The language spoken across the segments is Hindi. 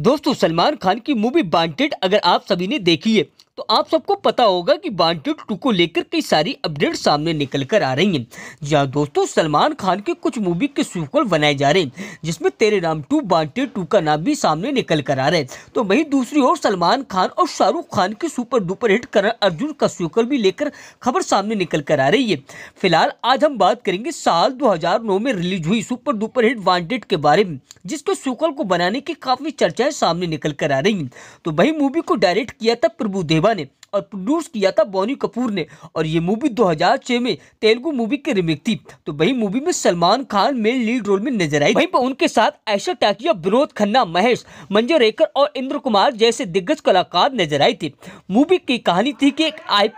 दोस्तों सलमान खान की मूवी बांटेड अगर आप सभी ने देखी है तो आप सबको पता होगा कि वांटेड टू को लेकर कई सारी अपडेट सामने निकल कर आ रही हैं जहां दोस्तों सलमान खान के कुछ मूवी के सीक्वल बनाए जा रहे हैं जिसमें तेरे नाम टू वांटेड टू का नाम भी सामने निकल कर आ रहा है तो वहीं दूसरी ओर सलमान खान और शाहरुख खान के super duper hit Karan Arjun का सीक्वल भी लेकर खबर सामने निकल कर आ रही है फिलहाल आज हम बात करेंगे साल दो में रिलीज हुई सुपर डुपर हिट वांटेड के बारे में जिसके सीक्वल को बनाने की काफ़ी चर्चाएं सामने निकल कर आ रही है तो वही मूवी को डायरेक्ट किया था प्रभु देव coba और प्रोड्यूस किया था बोनी कपूर ने और ये मूवी 2006 में तेलुगु मूवी की रिमेक थी तो वही मूवी में Salman Khan main lead role में नजर आई वहीं पर उनके साथ ऐशा टाकिया विनोद खन्ना महेश मंजर रेकर और इंद्र कुमार जैसे दिग्गज कलाकार नजर आए थे मूवी की कहानी थी की एक आई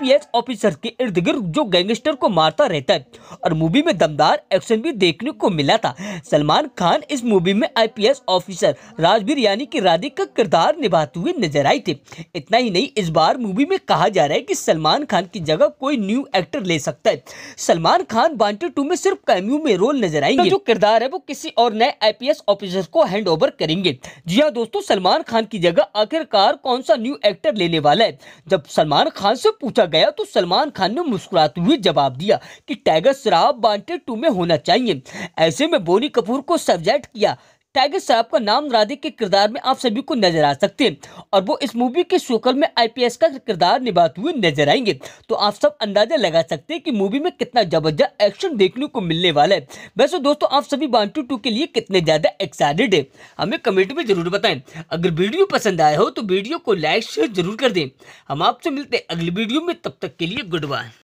ऑफिसर के इर्द गिर्द जो गैंगस्टर को मारता रहता है और मूवी में दमदार एक्शन भी देखने को मिला था सलमान खान इस मूवी में आई ऑफिसर राजवीर यानी की राधिक का किरदार निभाते हुए नजर आए थे इतना ही नहीं इस बार मूवी में कहा जा रहा है कि सलमान खान की जगह कोई न्यू एक्टर ले सकता है सलमान खान बांटे टू में सिर्फ कैम्यू में रोल नजर आएंगे तो जो किरदार है वो किसी और नए आईपीएस ऑफिसर को हैंड ओवर करेंगे जी हाँ दोस्तों सलमान खान की जगह आखिरकार कौन सा न्यू एक्टर लेने वाला है जब सलमान खान से पूछा गया तो सलमान खान ने मुस्कुराते हुए जवाब दिया कि टाइगर श्राफ बांटे टू में होना चाहिए ऐसे में बोनी कपूर को सब्जेक्ट किया टाइगर साहब का नाम राधिक के किरदार में आप सभी को नजर आ सकते हैं और वो इस मूवी के शोकल में आईपीएस का किरदार निभाते हुए नजर आएंगे तो आप सब अंदाजा लगा सकते हैं कि मूवी में कितना जबरदस्त एक्शन देखने को मिलने वाला है वैसे दोस्तों आप सभी बांटू टू के लिए कितने ज्यादा एक्साइटेड है हमें कमेंट में जरूर बताएं अगर वीडियो पसंद आया हो तो वीडियो को लाइक शेयर जरूर कर दें हम आपसे मिलते हैं अगले वीडियो में तब तक के लिए गुड बाय